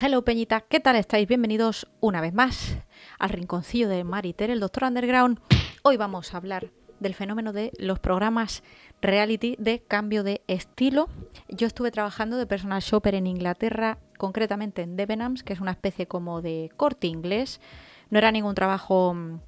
Hello Peñita, ¿qué tal estáis? Bienvenidos una vez más al rinconcillo de Mariter, el Doctor Underground. Hoy vamos a hablar del fenómeno de los programas reality de cambio de estilo. Yo estuve trabajando de personal shopper en Inglaterra, concretamente en Debenhams, que es una especie como de corte inglés. No era ningún trabajo mm,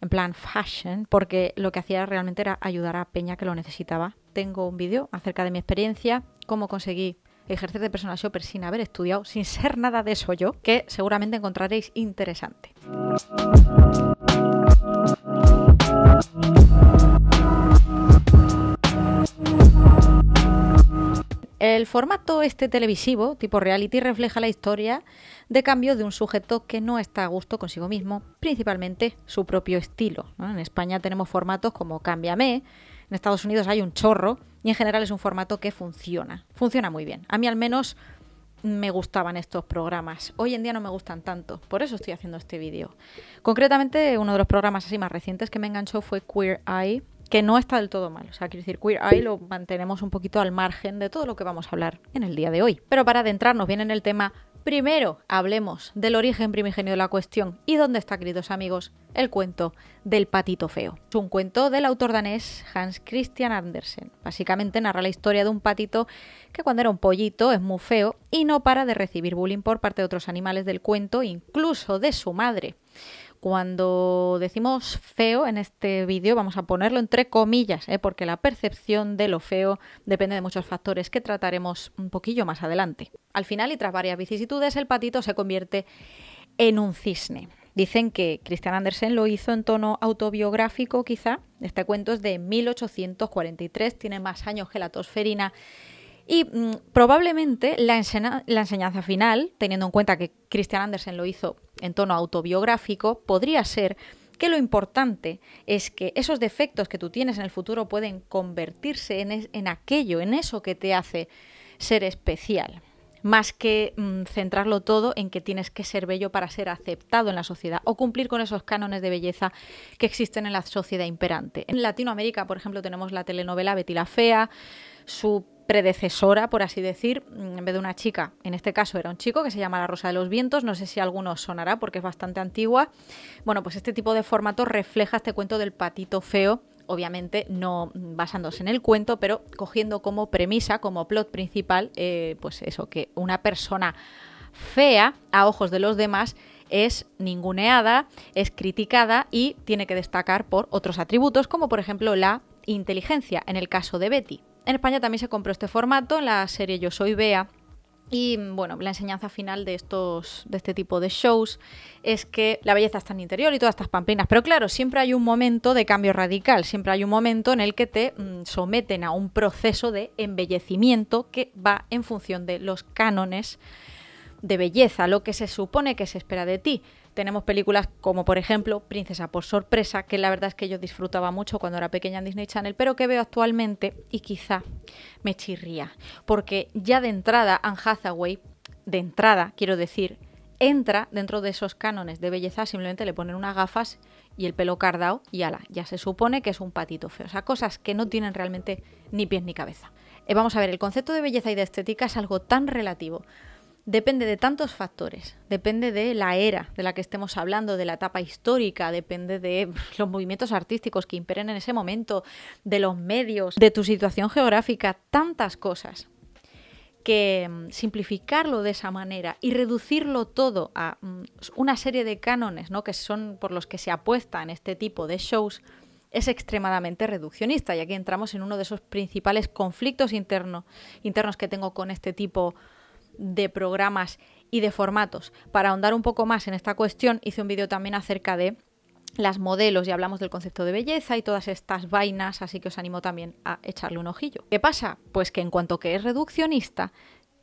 en plan fashion, porque lo que hacía realmente era ayudar a Peña que lo necesitaba. Tengo un vídeo acerca de mi experiencia, cómo conseguí ejercer de persona shopper sin haber estudiado, sin ser nada de eso yo, que seguramente encontraréis interesante. El formato este televisivo, tipo reality, refleja la historia de cambio de un sujeto que no está a gusto consigo mismo, principalmente su propio estilo. En España tenemos formatos como Cámbiame, en Estados Unidos hay un chorro y en general es un formato que funciona. Funciona muy bien. A mí al menos me gustaban estos programas. Hoy en día no me gustan tanto, por eso estoy haciendo este vídeo. Concretamente, uno de los programas así más recientes que me enganchó fue Queer Eye, que no está del todo mal. O sea, quiero decir, Queer Eye lo mantenemos un poquito al margen de todo lo que vamos a hablar en el día de hoy. Pero para adentrarnos bien en el tema, Primero, hablemos del origen primigenio de la cuestión y dónde está, queridos amigos, el cuento del patito feo. Es un cuento del autor danés Hans Christian Andersen. Básicamente narra la historia de un patito que cuando era un pollito es muy feo y no para de recibir bullying por parte de otros animales del cuento, incluso de su madre. Cuando decimos feo en este vídeo, vamos a ponerlo entre comillas, ¿eh? porque la percepción de lo feo depende de muchos factores que trataremos un poquillo más adelante. Al final, y tras varias vicisitudes, el patito se convierte en un cisne. Dicen que Christian Andersen lo hizo en tono autobiográfico, quizá. Este cuento es de 1843, tiene más años que la tosferina. Y mm, probablemente la enseñanza final, teniendo en cuenta que Christian Andersen lo hizo en tono autobiográfico, podría ser que lo importante es que esos defectos que tú tienes en el futuro pueden convertirse en, aquello, en eso que te hace ser especial más que mm, centrarlo todo en que tienes que ser bello para ser aceptado en la sociedad o cumplir con esos cánones de belleza que existen en la sociedad imperante. En Latinoamérica, por ejemplo, tenemos la telenovela Betty la Fea, su predecesora, por así decir, mm, en vez de una chica, en este caso era un chico que se llama La Rosa de los Vientos, no sé si alguno sonará porque es bastante antigua. Bueno, pues este tipo de formato refleja este cuento del patito feo, obviamente no basándose en el cuento, pero cogiendo como premisa, como plot principal, eh, pues eso, que una persona fea a ojos de los demás es ninguneada, es criticada y tiene que destacar por otros atributos como por ejemplo la inteligencia en el caso de Betty. En España también se compró este formato en la serie Yo Soy Bea. Y bueno, la enseñanza final de estos, de este tipo de shows, es que la belleza está en el interior y todas estas pamplinas. Pero claro, siempre hay un momento de cambio radical, siempre hay un momento en el que te mm, someten a un proceso de embellecimiento que va en función de los cánones de belleza, lo que se supone que se espera de ti. Tenemos películas como, por ejemplo, Princesa por sorpresa, que la verdad es que yo disfrutaba mucho cuando era pequeña en Disney Channel, pero que veo actualmente y quizá me chirría, porque ya de entrada Anne Hathaway, de entrada, quiero decir, entra dentro de esos cánones de belleza, simplemente le ponen unas gafas y el pelo cardado y ala, ya se supone que es un patito feo. O sea, cosas que no tienen realmente ni pies ni cabeza. Eh, vamos a ver, el concepto de belleza y de estética es algo tan relativo Depende de tantos factores, depende de la era de la que estemos hablando, de la etapa histórica, depende de los movimientos artísticos que imperen en ese momento, de los medios, de tu situación geográfica, tantas cosas que mm, simplificarlo de esa manera y reducirlo todo a mm, una serie de cánones ¿no? que son por los que se apuesta en este tipo de shows es extremadamente reduccionista y aquí entramos en uno de esos principales conflictos internos internos que tengo con este tipo de de programas y de formatos. Para ahondar un poco más en esta cuestión, hice un vídeo también acerca de las modelos y hablamos del concepto de belleza y todas estas vainas, así que os animo también a echarle un ojillo. ¿Qué pasa? Pues que en cuanto que es reduccionista,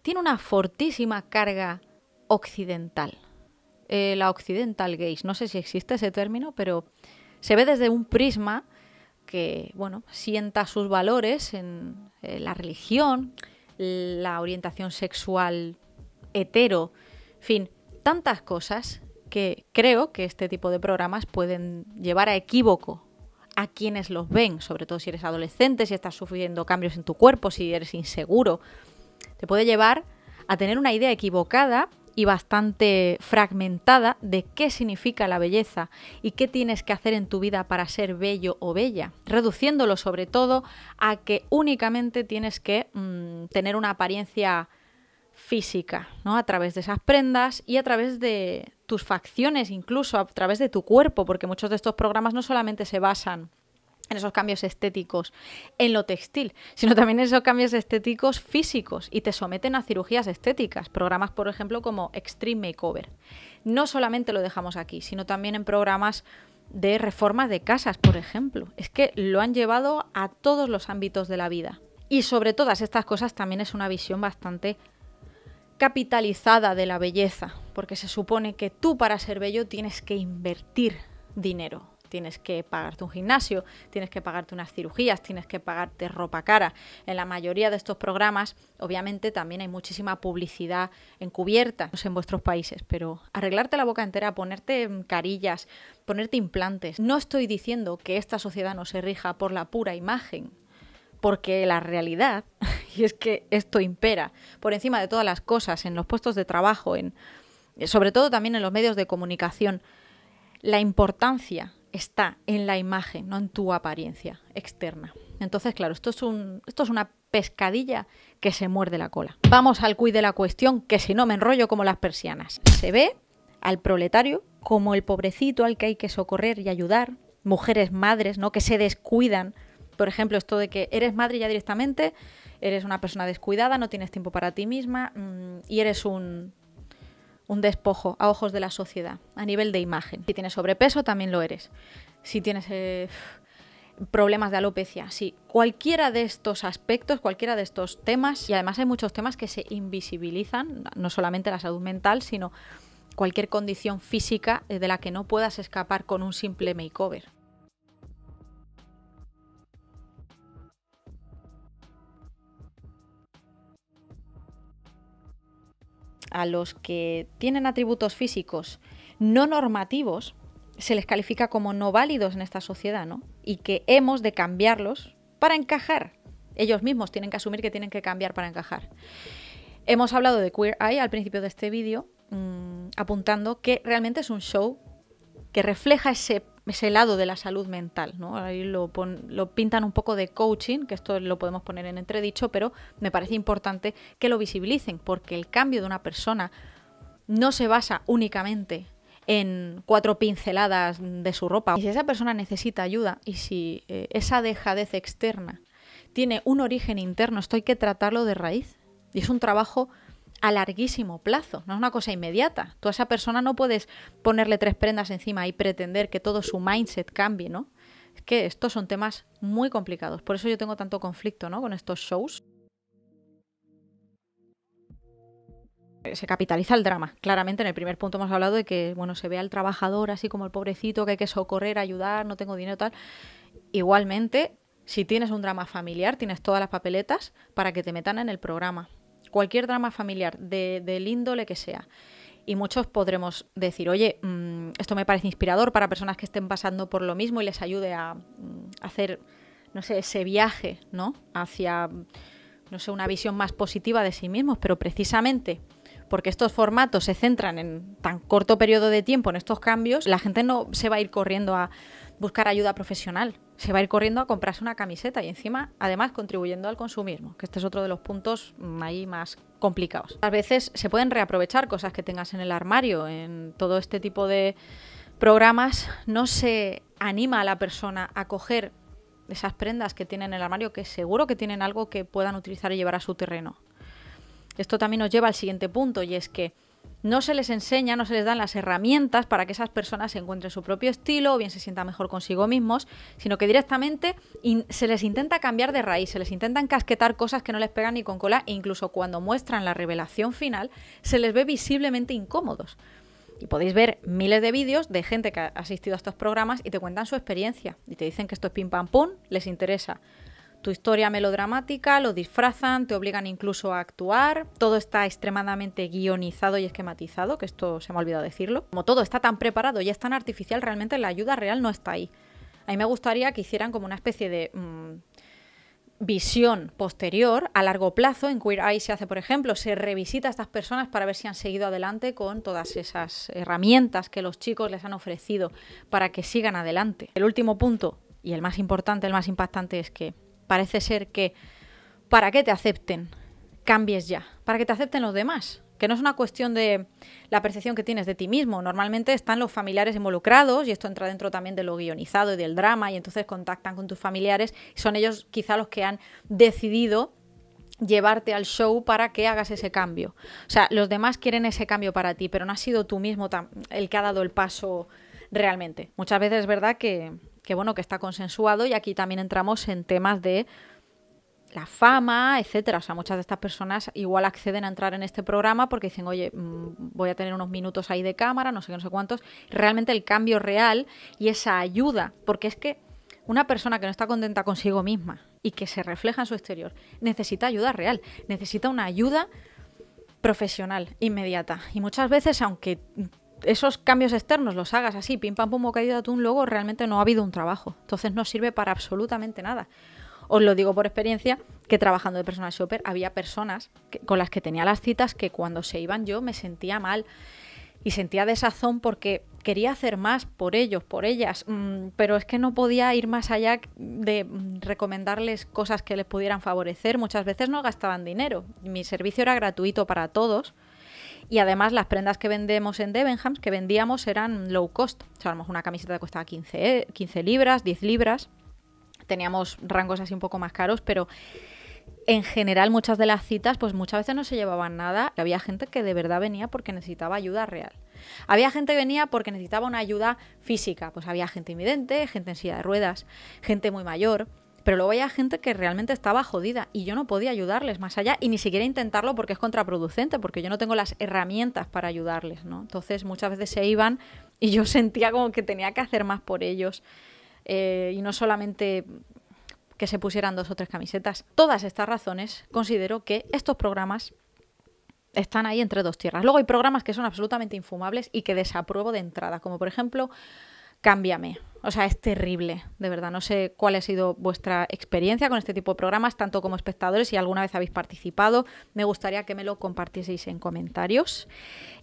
tiene una fortísima carga occidental. Eh, la occidental gaze, no sé si existe ese término, pero se ve desde un prisma que, bueno, sienta sus valores en eh, la religión, la orientación sexual hetero, en fin, tantas cosas que creo que este tipo de programas pueden llevar a equívoco a quienes los ven, sobre todo si eres adolescente, si estás sufriendo cambios en tu cuerpo, si eres inseguro. Te puede llevar a tener una idea equivocada y bastante fragmentada de qué significa la belleza y qué tienes que hacer en tu vida para ser bello o bella, reduciéndolo sobre todo a que únicamente tienes que mm, tener una apariencia física, ¿no? A través de esas prendas y a través de tus facciones, incluso a través de tu cuerpo, porque muchos de estos programas no solamente se basan en esos cambios estéticos en lo textil, sino también en esos cambios estéticos físicos y te someten a cirugías estéticas, programas por ejemplo como Extreme Makeover. No solamente lo dejamos aquí, sino también en programas de reformas de casas, por ejemplo. Es que lo han llevado a todos los ámbitos de la vida. Y sobre todas estas cosas también es una visión bastante capitalizada de la belleza, porque se supone que tú para ser bello tienes que invertir dinero, Tienes que pagarte un gimnasio, tienes que pagarte unas cirugías, tienes que pagarte ropa cara. En la mayoría de estos programas, obviamente, también hay muchísima publicidad encubierta en vuestros países, pero arreglarte la boca entera, ponerte carillas, ponerte implantes. No estoy diciendo que esta sociedad no se rija por la pura imagen, porque la realidad, y es que esto impera por encima de todas las cosas, en los puestos de trabajo, en, sobre todo también en los medios de comunicación, la importancia está en la imagen, no en tu apariencia externa. Entonces, claro, esto es, esto es una pescadilla que se muerde la cola. Vamos al cuide de la cuestión, que si no me enrollo como las persianas. Se ve al proletario como el pobrecito al que hay que socorrer y ayudar, mujeres madres, ¿no? que se descuidan. Por ejemplo, esto de que eres madre ya directamente, eres una persona descuidada, no tienes tiempo para ti misma mm, y eres un un despojo a ojos de la sociedad, a nivel de imagen. Si tienes sobrepeso, también lo eres. Si tienes eh, problemas de alopecia, sí. Cualquiera de estos aspectos, cualquiera de estos temas, y además hay muchos temas que se invisibilizan, no solamente la salud mental, sino cualquier condición física eh, de la que no puedas escapar con un simple makeover. a los que tienen atributos físicos no normativos se les califica como no válidos en esta sociedad, ¿no? Y que hemos de cambiarlos para encajar. Ellos mismos tienen que asumir que tienen que cambiar para encajar. Hemos hablado de Queer Eye al principio de este vídeo, mm, apuntando que realmente es un show que refleja ese ese lado de la salud mental. ¿no? Ahí lo, lo pintan un poco de coaching, que esto lo podemos poner en entredicho, pero me parece importante que lo visibilicen, porque el cambio de una persona no se basa únicamente en cuatro pinceladas de su ropa. Y si esa persona necesita ayuda y si eh, esa dejadez externa tiene un origen interno, esto hay que tratarlo de raíz. Y es un trabajo a larguísimo plazo, no es una cosa inmediata. Tú a esa persona no puedes ponerle tres prendas encima y pretender que todo su mindset cambie, ¿no? Es que estos son temas muy complicados, por eso yo tengo tanto conflicto, Con estos shows. se capitaliza el drama. Claramente en el primer punto hemos hablado de que bueno, se ve al trabajador así como el pobrecito que hay que socorrer, ayudar, no tengo dinero tal. Igualmente, si tienes un drama familiar, tienes todas las papeletas para que te metan en el programa cualquier drama familiar, de, del índole que sea. Y muchos podremos decir, oye, mm, esto me parece inspirador para personas que estén pasando por lo mismo y les ayude a, a mm, hacer, no sé, ese viaje, ¿no? Hacia, mm, no sé, una visión más positiva de sí mismos. Pero precisamente porque estos formatos se centran en tan corto periodo de tiempo, en estos cambios, la gente no se va a ir corriendo a buscar ayuda profesional. Se va a ir corriendo a comprarse una camiseta y encima, además, contribuyendo al consumismo, que este es otro de los puntos mm, ahí más complicados. A veces se pueden reaprovechar cosas que tengas en el armario, en todo este tipo de programas no se anima a la persona a coger esas prendas que tiene en el armario que seguro que tienen algo que puedan utilizar y llevar a su terreno. Esto también nos lleva al siguiente punto y es que no se les enseña, no se les dan las herramientas para que esas personas encuentren su propio estilo o bien se sientan mejor consigo mismos, sino que directamente se les intenta cambiar de raíz, se les intentan casquetar cosas que no les pegan ni con cola e incluso cuando muestran la revelación final se les ve visiblemente incómodos. Y podéis ver miles de vídeos de gente que ha asistido a estos programas y te cuentan su experiencia y te dicen que esto es pim pam pum, les interesa. Tu historia melodramática lo disfrazan, te obligan incluso a actuar, todo está extremadamente guionizado y esquematizado, que esto se me ha olvidado decirlo. Como todo está tan preparado y es tan artificial, realmente la ayuda real no está ahí. A mí me gustaría que hicieran como una especie de... Mm, visión posterior a largo plazo. En Queer Eye se hace, por ejemplo, se revisita a estas personas para ver si han seguido adelante con todas esas herramientas que los chicos les han ofrecido para que sigan adelante. El último punto, y el más importante, el más impactante, es que parece ser que para que te acepten, cambies ya, para que te acepten los demás, que no es una cuestión de la percepción que tienes de ti mismo. Normalmente están los familiares involucrados y esto entra dentro también de lo guionizado y del drama y entonces contactan con tus familiares y son ellos quizá los que han decidido llevarte al show para que hagas ese cambio. O sea, los demás quieren ese cambio para ti, pero no has sido tú mismo el que ha dado el paso realmente. Muchas veces es verdad que que bueno, que está consensuado y aquí también entramos en temas de la fama, etcétera. O sea, muchas de estas personas igual acceden a entrar en este programa porque dicen, oye, mm, voy a tener unos minutos ahí de cámara, no sé qué, no sé cuántos. Realmente el cambio real y esa ayuda, porque es que una persona que no está contenta consigo misma y que se refleja en su exterior necesita ayuda real, necesita una ayuda profesional, inmediata. Y muchas veces, aunque esos cambios externos los hagas así, pim pam pum, a de atún, logo realmente no ha habido un trabajo. Entonces no sirve para absolutamente nada. Os lo digo por experiencia, que trabajando de personal shopper había personas con las que tenía las citas que cuando se iban yo me sentía mal y sentía desazón porque quería hacer más por ellos, por ellas, mm, pero es que no podía ir más allá de mm, recomendarles cosas que les pudieran favorecer. Muchas veces no gastaban dinero. Mi servicio era gratuito para todos y además las prendas que vendemos en Debenhams, que vendíamos, eran low cost. O una camiseta que costaba 15, 15 eh, libras, 10 libras. Teníamos rangos así un poco más caros, pero en general muchas de las citas pues muchas veces no se llevaban nada. Había gente que de verdad venía porque necesitaba ayuda real. Había gente que venía porque necesitaba una ayuda física. Pues había gente invidente, gente en silla de ruedas, gente muy mayor pero luego había gente que realmente estaba jodida y yo no podía ayudarles más allá y ni siquiera intentarlo porque es contraproducente, porque yo no tengo las herramientas para ayudarles, ¿no? Entonces muchas veces se iban y yo sentía como que tenía que hacer más por ellos eh, y no solamente que se pusieran dos o tres camisetas. Todas estas razones considero que estos programas están ahí entre dos tierras. Luego hay programas que son absolutamente infumables y que desapruebo de entrada, como por ejemplo cámbiame. O sea, es terrible, de verdad. No sé cuál ha sido vuestra experiencia con este tipo de programas, tanto como espectadores, si alguna vez habéis participado. Me gustaría que me lo compartieseis en comentarios.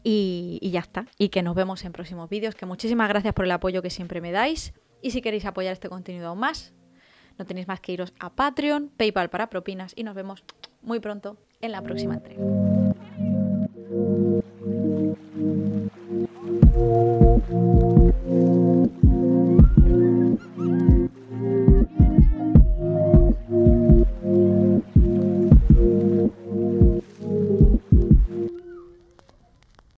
Y, ya está. Y que nos vemos en próximos vídeos. Que muchísimas gracias por el apoyo que siempre me dais. Y si queréis apoyar este contenido aún más, no tenéis más que iros a Patreon, PayPal para propinas y nos vemos muy pronto en la próxima entrega.